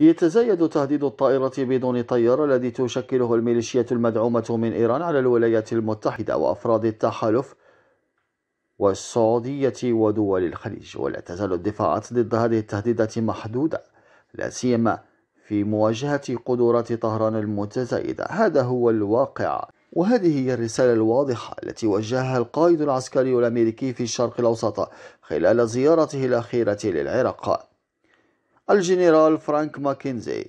يتزايد تهديد الطائرة بدون طيار الذي تشكله الميليشيات المدعومة من إيران على الولايات المتحدة وأفراد التحالف والسعودية ودول الخليج ولا تزال الدفاعات ضد هذه التهديدات محدودة لا سيما في مواجهة قدرات طهران المتزايدة هذا هو الواقع وهذه هي الرسالة الواضحة التي وجهها القائد العسكري الأمريكي في الشرق الأوسط خلال زيارته الأخيرة للعراق الجنرال فرانك ماكنزي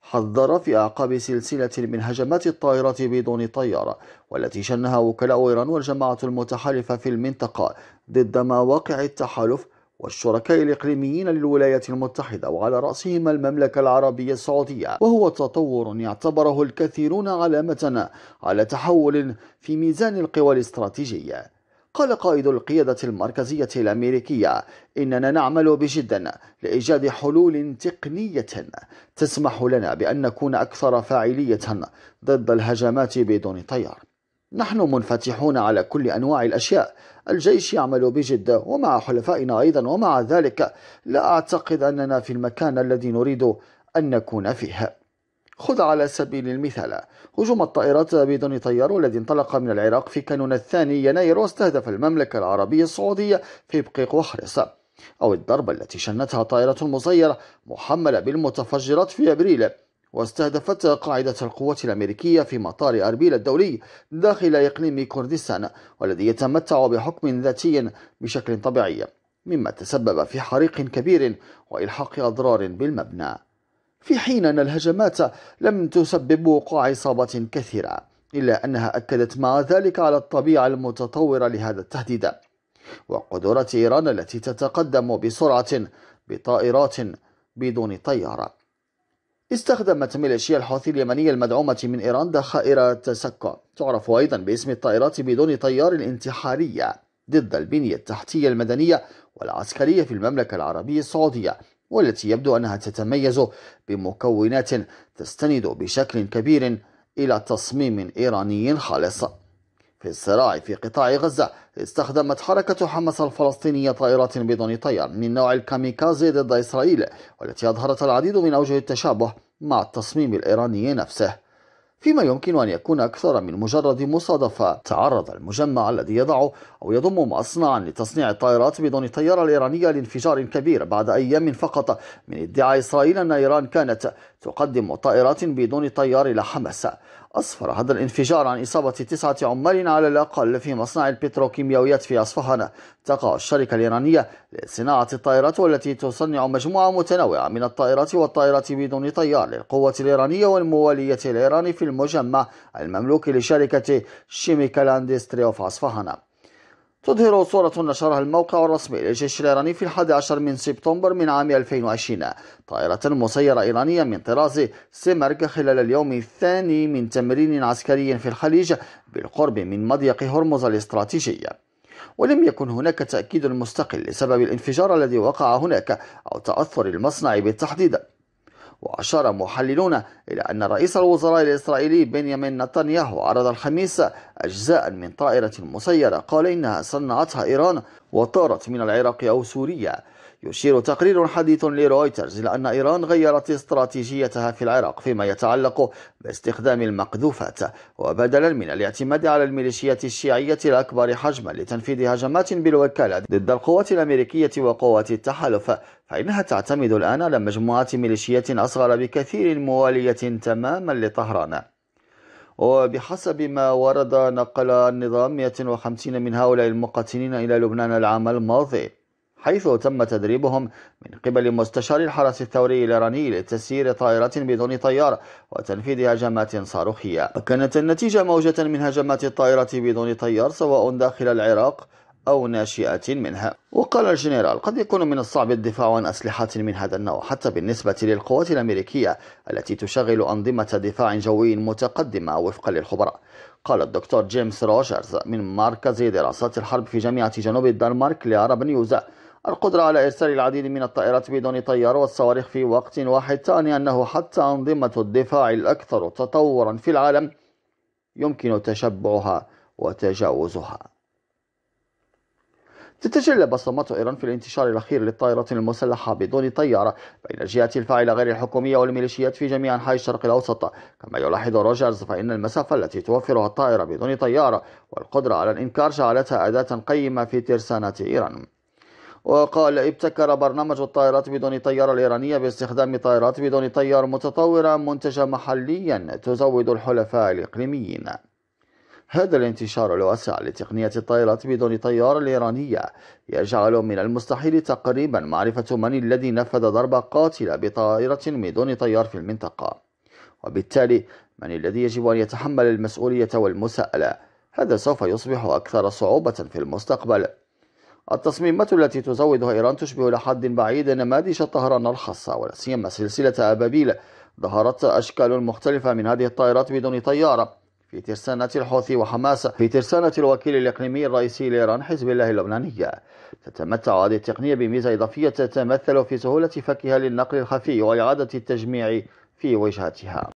حذر في أعقاب سلسلة من هجمات الطائرات بدون طيار والتي شنها وكلاء إيران والجماعة المتحالفة في المنطقة ضد مواقع التحالف والشركاء الإقليميين للولايات المتحدة وعلى رأسهم المملكة العربية السعودية وهو تطور يعتبره الكثيرون علامة على تحول في ميزان القوى الاستراتيجية قال قائد القيادة المركزية الأمريكية إننا نعمل بجد لإيجاد حلول تقنية تسمح لنا بأن نكون أكثر فاعلية ضد الهجمات بدون طيار نحن منفتحون على كل أنواع الأشياء الجيش يعمل بجد ومع حلفائنا أيضا ومع ذلك لا أعتقد أننا في المكان الذي نريد أن نكون فيه خذ على سبيل المثال هجوم الطائرات بدون طيار الذي انطلق من العراق في كانون الثاني يناير واستهدف المملكة العربية السعودية في بقيق وحرص أو الضربة التي شنتها طائرة مسيرة محملة بالمتفجرات في أبريل واستهدفت قاعدة القوات الأمريكية في مطار أربيل الدولي داخل إقليم كردستان والذي يتمتع بحكم ذاتي بشكل طبيعي مما تسبب في حريق كبير وإلحاق أضرار بالمبنى في حين أن الهجمات لم تسبب وقوع إصابات كثيرة إلا أنها أكدت مع ذلك على الطبيعة المتطورة لهذا التهديد وقدرة إيران التي تتقدم بسرعة بطائرات بدون طيارة استخدمت ميليشيا الحوثي اليمنية المدعومة من إيران ذخائر تسكع تعرف أيضا باسم الطائرات بدون طيار الانتحارية ضد البنية التحتية المدنية والعسكرية في المملكة العربية السعودية والتي يبدو أنها تتميز بمكونات تستند بشكل كبير إلى تصميم إيراني خالص في الصراع في قطاع غزة استخدمت حركة حماس الفلسطينية طائرات بدون طيار من نوع الكاميكازي ضد إسرائيل والتي أظهرت العديد من أوجه التشابه مع التصميم الإيراني نفسه فيما يمكن أن يكون أكثر من مجرد مصادفة تعرض المجمع الذي يضع أو يضم مصنعا لتصنيع الطائرات بدون الطيارة الإيرانية لانفجار كبير بعد أيام فقط من ادعاء إسرائيل أن إيران كانت تقدم طائرات بدون طيار إلى حماس أصفر هذا الانفجار عن إصابة تسعة عمال على الأقل في مصنع البتروكيماويات في أصفهان تقع الشركة الإيرانية لصناعة الطائرات والتي تصنع مجموعة متنوعة من الطائرات والطائرات بدون طيار للقوة الإيرانية والموالية الإيراني في المجمع المملوك لشركة شيميكال أندستري أوف أصفهان تظهر صورة نشرها الموقع الرسمي للجيش الإيراني في الحادي عشر من سبتمبر من عام 2020 طائرة مسيرة إيرانية من طراز سيمرك خلال اليوم الثاني من تمرين عسكري في الخليج بالقرب من مضيق هرمز الاستراتيجي ولم يكن هناك تأكيد مستقل لسبب الانفجار الذي وقع هناك أو تأثر المصنع بالتحديد وأشار محللون إلى أن رئيس الوزراء الإسرائيلي بنيامين نتنياهو عرض الخميس أجزاء من طائرة مسيرة قال إنها صنعتها إيران وطارت من العراق أو سوريا يشير تقرير حديث لرويترز إلى أن إيران غيرت استراتيجيتها في العراق فيما يتعلق باستخدام المقذوفات وبدلا من الاعتماد على الميليشيات الشيعية الأكبر حجما لتنفيذ هجمات بالوكالة ضد القوات الأمريكية وقوات التحالف فإنها تعتمد الآن على مجموعة ميليشيات أصغر بكثير موالية تماما لطهران وبحسب ما ورد نقل النظام 150 من هؤلاء المقاتلين إلى لبنان العام الماضي حيث تم تدريبهم من قبل مستشار الحرس الثوري الإيراني لتسيير طائرات بدون طيار وتنفيذ هجمات صاروخية وكانت النتيجة موجة من هجمات الطائرة بدون طيار سواء داخل العراق أو ناشئة منها وقال الجنرال قد يكون من الصعب الدفاع عن أسلحة من هذا النوع حتى بالنسبة للقوات الأمريكية التي تشغل أنظمة دفاع جوي متقدمة وفقا للخبراء قال الدكتور جيمس روجرز من مركز دراسات الحرب في جامعة جنوب الدنمارك لعرب نيوز القدرة على إرسال العديد من الطائرات بدون طيار والصواريخ في وقت واحد تعني أنه حتى أنظمة الدفاع الأكثر تطورا في العالم يمكن تشبعها وتجاوزها تتجلى بصمات إيران في الانتشار الأخير للطائرات المسلحة بدون طيارة بين الجهات الفاعلة غير الحكومية والميليشيات في جميع أنحاء الشرق الأوسط كما يلاحظ روجرز فإن المسافة التي توفرها الطائرة بدون طيارة والقدرة على الإنكار جعلتها أداة قيمة في ترسانة إيران وقال ابتكر برنامج الطائرات بدون طيار الإيرانية باستخدام طائرات بدون طيار متطورة منتجة محليا تزود الحلفاء الإقليميين هذا الانتشار الواسع لتقنية الطائرات بدون طيار الإيرانية يجعل من المستحيل تقريبا معرفة من الذي نفذ ضربة قاتلة بطائرة بدون طيار في المنطقة وبالتالي من الذي يجب أن يتحمل المسؤولية والمساءلة هذا سوف يصبح أكثر صعوبة في المستقبل التصميمات التي تزودها إيران تشبه لحد بعيد نماذج طهران الخاصة ولا سيما سلسلة أبابيل ظهرت أشكال مختلفة من هذه الطائرات بدون طيارة في ترسانة الحوثي وحماس في ترسانة الوكيل الإقليمي الرئيسي لإيران حزب الله اللبناني تتمتع هذه التقنية بميزة إضافية تتمثل في سهولة فكها للنقل الخفي وإعادة التجميع في وجهتها